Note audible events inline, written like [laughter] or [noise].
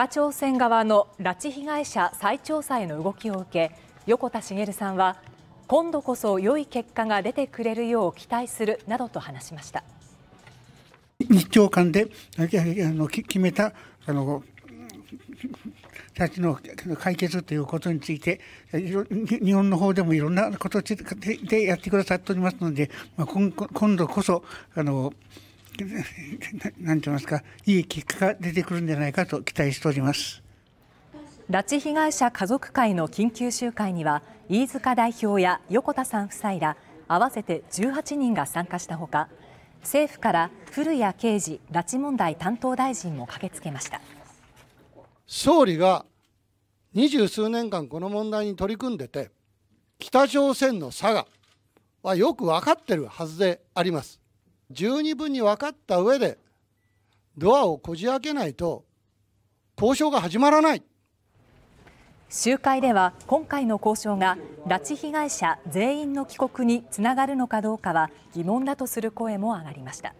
北朝鮮側の拉致被害者再調査への動きを受け横田茂さんは今度こそ良い結果が出てくれるよう期待するなどと話しました日朝間であの決めたあのたちの解決ということについて日本の方でもいろんな形でやってくださっておりますので、まあ、今今度こそあの [laughs] なんて言いますか、いい結果が出てくるんじゃないかと期待しております。拉致被害者家族会の緊急集会には、飯塚代表や横田さん夫妻ら合わせて18人が参加したほか、政府から古谷刑事拉致問題担当大臣も駆けつけました。総理が二十数年間この問題に取り組んでて、北朝鮮の差がはよく分かってるはずであります。十二分に分かった上でドアをこじ開けないと交渉が始まらない集会では今回の交渉が拉致被害者全員の帰国につながるのかどうかは疑問だとする声も上がりました。